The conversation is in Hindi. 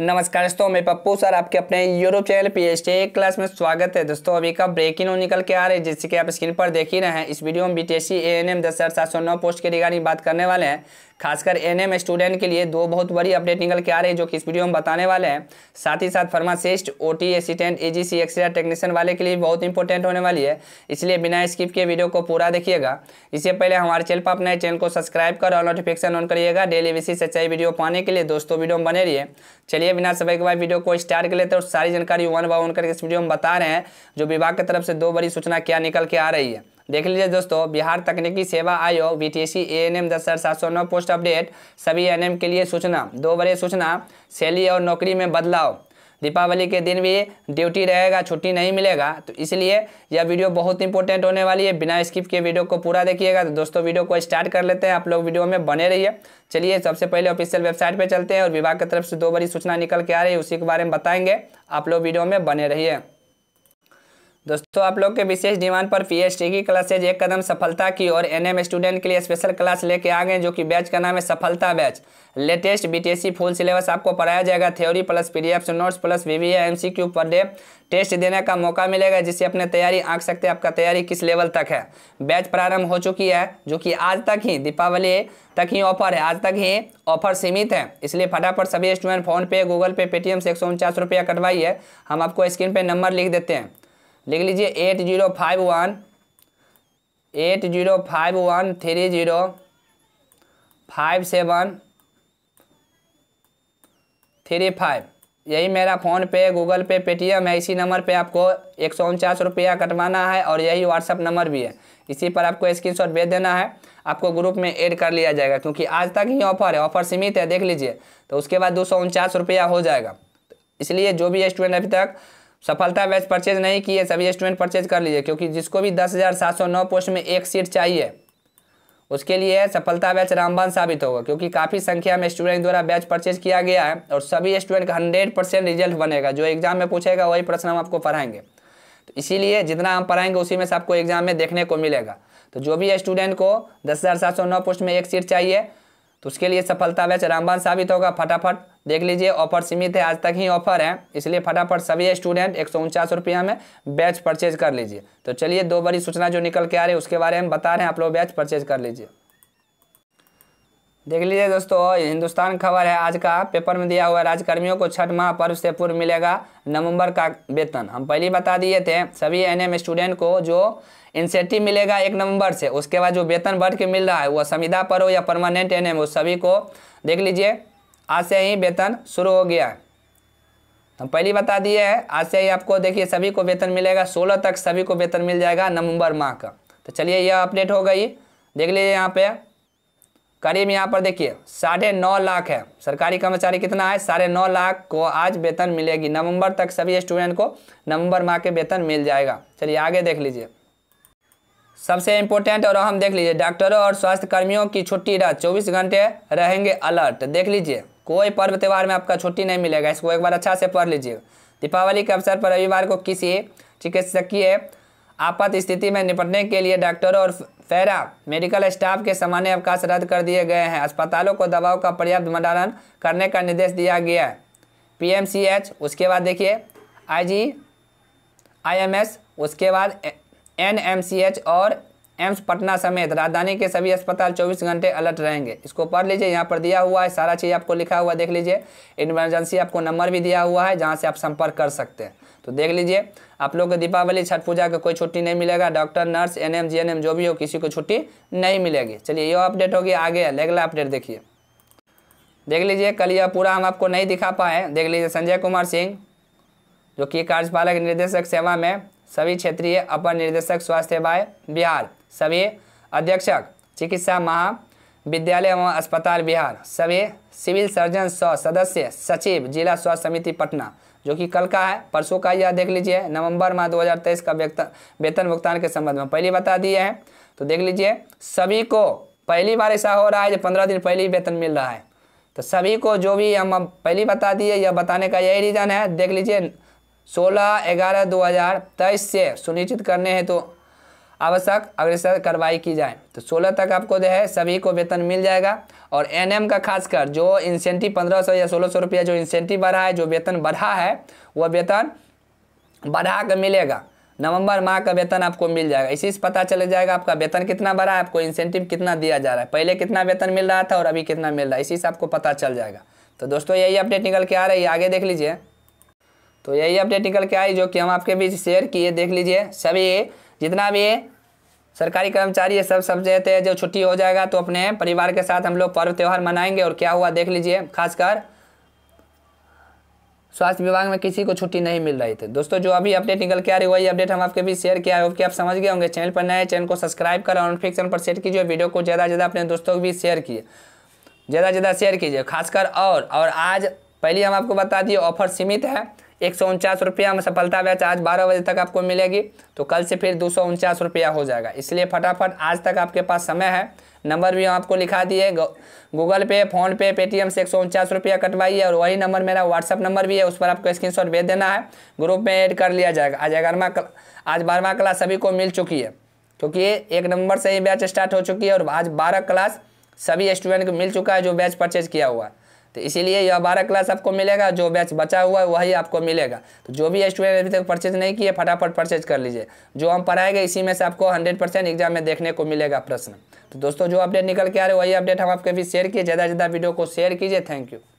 नमस्कार दोस्तों मैं पप्पू सर आपके अपने YouTube channel P H class में स्वागत है दोस्तों अभी का ब्रेकिंग हो निकल के आ रही है जिससे कि आप स्क्रीन पर देख ही रहे हैं इस वीडियो में B T S C A N M दस हज़ार सात सौ नौ पोस्ट के रिगार्डिंग बात करने वाले हैं खासकर एनएम स्टूडेंट के लिए दो बहुत बड़ी अपडेट निकल के आ रही है जो कि इस वीडियो में बताने वाले हैं साथ ही साथ pharmacist OT assistant AGC X ray technician वाले के लिए बहुत इंपॉर्टेंट होने वाली है इसलिए बिना स्किप के वीडियो को पूरा देखिएगा इससे पहले हमारे चैनल पर अपने चैनल को सब्सक्राइब कर और नोटिफिकेशन ऑन करिएगा डेली बेसिस सच्चाई वीडियो पाने के लिए दोस्तों वीडियो में बने रहिए चलिए बिना समय के बाद वीडियो को स्टार्ट कर लेते हैं और सारी जानकारी वन बाय वन करके इस वीडियो में बता रहे हैं जो विभाग की तरफ से दो बड़ी सूचना क्या निकल के आ रही है देख लीजिए दोस्तों बिहार तकनीकी सेवा आयोग B T A C N M दस हज़ार सात सौ नौ पोस्ट अपडेट सभी एन एम के लिए सूचना दो बड़े सूचना सैली और नौकरी में बदलाव दीपावली के दिन भी ड्यूटी रहेगा छुट्टी नहीं मिलेगा तो इसलिए यह वीडियो बहुत इंपॉर्टेंट होने वाली है बिना स्किप के वीडियो को पूरा देखिएगा तो दोस्तों वीडियो को स्टार्ट कर लेते हैं आप लोग वीडियो में बने रहिए चलिए सबसे पहले ऑफिशियल वेबसाइट पर चलते हैं और विभाग की तरफ से दो बड़ी सूचना निकल के आ रही है उसी के बारे में बताएंगे आप लोग वीडियो में बने रहिए दोस्तों आप लोग के विशेष डिमांड पर पीएचडी की क्लासेज एक कदम सफलता की और एनएम स्टूडेंट के लिए स्पेशल क्लास लेके आ गए जो कि बैच का नाम है सफलता batch latest BTSC full syllabus आपको पढ़ाया जाएगा theory plus PDF notes plus VVA MCQ per day test देने का मौका मिलेगा जिससे अपने तैयारी आंक सकते हैं आपका तैयारी किस लेवल तक है बैच प्रारंभ हो चुकी है जो कि आज तक ही दीपावली तक ही ऑफर है आज तक ही ऑफर सीमित है इसलिए फटाफट सभी student PhonePe Google Pay Paytm से एक सौ उनचास रुपया कटवाइए हम आपको स्क्रीन पे नंबर लिख देते हैं लिख लीजिए eight zero five one eight zero five one three zero five seven three five यही मेरा फ़ोन पे गूगल पे पेटीएम है इसी नंबर पे आपको एक सौ उनचास रुपया कटवाना है और यही व्हाट्सअप नंबर भी है इसी पर आपको स्क्रीनशॉट भेज देना है आपको ग्रुप में ऐड कर लिया जाएगा क्योंकि आज तक ही ऑफर है ऑफर सीमित है देख लीजिए तो उसके बाद दो सौ उनचास रुपया हो जाएगा तो इसलिए जो भी स्टूडेंट अभी तक सफलता बैच परचेज नहीं किए सभी स्टूडेंट परचेज कर लीजिए क्योंकि जिसको भी दस हज़ार सात सौ नौ पोस्ट में एक सीट चाहिए उसके लिए सफलता बैच रामबान साबित होगा क्योंकि काफ़ी संख्या में स्टूडेंट द्वारा बैच परचेज किया गया है और सभी स्टूडेंट का हंड्रेड परसेंट रिजल्ट बनेगा जो एग्जाम में पूछेगा वही प्रश्न हम आपको पढ़ाएंगे तो इसीलिए जितना हम पढ़ाएंगे उसी में से आपको एग्जाम में देखने को मिलेगा तो जो भी स्टूडेंट को दस हज़ार सात सौ नौ पोस्ट में एक सीट चाहिए तो उसके लिए सफलता बैच रामबान साबित होगा फटाफट देख लीजिए ऑफर सीमित है आज तक ही ऑफर है इसलिए फटाफट सभी स्टूडेंट एक सौ में बैच परचेज कर लीजिए तो चलिए दो बड़ी सूचना जो निकल के आ रही है उसके बारे में बता रहे हैं आप लोग बैच परचेज कर लीजिए देख लीजिए दोस्तों हिंदुस्तान खबर है आज का पेपर में दिया हुआ है राजकर्मियों को छठ माह पर्व से पूर्व मिलेगा नवंबर का वेतन हम पहले बता दिए थे सभी एनएम स्टूडेंट को जो इंसेंटिव मिलेगा एक नवंबर से उसके बाद जो वेतन बढ़ के मिल रहा है वो संविदा पर हो या परमानेंट एनएम हो सभी को देख लीजिए आज से ही वेतन शुरू हो गया है तो पहली बता दिए है आज से ही आपको देखिए सभी को वेतन मिलेगा सोलह तक सभी को वेतन मिल जाएगा नवंबर माह का तो चलिए यह अपडेट हो गई देख लीजिए यहाँ पे करीब यहाँ पर देखिए साढ़े नौ लाख है सरकारी कर्मचारी कितना है साढ़े नौ लाख को आज वेतन मिलेगी नवंबर तक सभी स्टूडेंट को नवंबर माह के वेतन मिल जाएगा चलिए आगे देख लीजिए सबसे इम्पोर्टेंट और अहम देख लीजिए डॉक्टरों और स्वास्थ्य कर्मियों की छुट्टी रात चौबीस घंटे रहेंगे अलर्ट देख लीजिए कोई पर्व त्यौहार में आपका छुट्टी नहीं मिलेगा इसको एक बार अच्छा से पढ़ लीजिए दीपावली के अवसर पर रविवार को किसी चिकित्सकीय आपात स्थिति में निपटने के लिए डॉक्टरों और फेरा मेडिकल स्टाफ के सामान्य अवकाश रद्द कर दिए गए हैं अस्पतालों को दवाओं का पर्याप्त भंडारण करने का निर्देश दिया गया है पीएमसीएच उसके बाद देखिए आईजी आईएमएस उसके बाद एनएमसीएच और एम्स पटना समेत राजधानी के सभी अस्पताल 24 घंटे अलर्ट रहेंगे इसको पढ़ लीजिए यहाँ पर दिया हुआ है सारा चीज़ आपको लिखा हुआ देख लीजिए इमरजेंसी आपको नंबर भी दिया हुआ है जहाँ से आप संपर्क कर सकते हैं तो देख लीजिए आप लोग को दीपावली छठ पूजा का कोई छुट्टी नहीं मिलेगा doctor nurse N M G N M जो भी हो किसी को छुट्टी नहीं मिलेगी चलिए ये अपडेट होगी आगे अगला अपडेट देखिए देख लीजिए कल यह पूरा हम आपको नहीं दिखा पाए देख लीजिए संजय कुमार सिंह जो कि कार्यपालक निर्देशक सेवा में सभी क्षेत्रीय अपर निर्देशक स्वास्थ्य सेवाएं बिहार सभी अध्यक्षक चिकित्सा महाविद्यालय एवं अस्पताल बिहार सभी सिविल सर्जन सौ सदस्य सचिव जिला स्वास्थ्य समिति पटना जो कि कल का है परसों का यह देख लीजिए नवंबर माह 2023 का वेतन भुगतान के संबंध में पहली बता दिए हैं तो देख लीजिए सभी को पहली बार ऐसा हो रहा है जो पंद्रह दिन पहले ही वेतन मिल रहा है तो सभी को जो भी हम पहली बता दिए यह बताने का यही रीज़न है देख लीजिए सोलह ग्यारह दो हज़ार तेईस से सुनिश्चित करने हैं तो आवश्यक अग्रसर कार्रवाई की जाए तो सोलह तक आपको जो है सभी को वेतन मिल जाएगा और एनएम का खासकर जो इंसेंटिव पंद्रह सौ या सोलह सौ रुपया जो इंसेंटिव बढ़ा है जो वेतन बढ़ा है वह वेतन बढ़ा कर मिलेगा नवंबर माह का वेतन आपको मिल जाएगा इसी से पता चल जाएगा आपका वेतन कितना बढ़ा है आपको इंसेंटिव कितना दिया जा रहा है पहले कितना वेतन मिल रहा था और अभी कितना मिल रहा है इसी से आपको पता चल जाएगा तो दोस्तों यही अपडेट निकल के आ रही है आगे देख लीजिए तो यही अपडेट निकल के आई जो कि हम आपके बीच शेयर किए देख लीजिए सभी जितना भी सरकारी कर्मचारी ये सब सब जैसे जो छुट्टी हो जाएगा तो अपने परिवार के साथ हम लोग पर्व त्यौहार मनाएंगे और क्या हुआ देख लीजिए खासकर स्वास्थ्य विभाग में किसी को छुट्टी नहीं मिल रही थी दोस्तों जो अभी अपडेट निकल के आ रही वही अपडेट हम आपके बीच शेयर किया है कि आप समझ गए होंगे चैनल पर नए चैनल को सब्सक्राइब करें और नोटिफिकेशन पर सेट कीजिए वीडियो को ज़्यादा ज़्यादा अपने दोस्तों के बीच शेयर किए ज़्यादा ज़्यादा शेयर कीजिए खासकर और और आज पहले हम आपको बता दिए ऑफर सीमित है एक सौ उनचास रुपया में सफलता बैच आज बारह बजे तक आपको मिलेगी तो कल से फिर दो सौ उनचास रुपया हो जाएगा इसलिए फटाफट आज तक आपके पास समय है नंबर भी हम आपको लिखा दिए गूगल पे फोन पे पेटीएम से एक सौ उनचास रुपया कटवाइए और वही नंबर मेरा व्हाट्सअप नंबर भी है उस पर आपको स्क्रीनशॉट भेज देना है ग्रुप में ऐड कर लिया जाएगा आज ग्यारहवा आज बारहवा क्लास सभी को मिल चुकी है क्योंकि एक नंबर से ही बैच स्टार्ट हो चुकी है और आज बारह क्लास सभी स्टूडेंट को मिल चुका है जो बैच परचेज किया हुआ है तो इसीलिए यह बारह क्लास आपको मिलेगा जो बैच बचा हुआ है वही आपको मिलेगा तो जो भी स्टूडेंट अभी तक परचेज नहीं किए फटाफट परचेज कर लीजिए जो हम पढ़ाएंगे इसी में से आपको हंड्रेड परसेंट एग्जाम में देखने को मिलेगा प्रश्न तो दोस्तों जो अपडेट निकल के आ रहे वही अपडेट हम आपके भी शेयर किए ज़्यादा से ज़्यादा वीडियो को शेयर कीजिए थैंक यू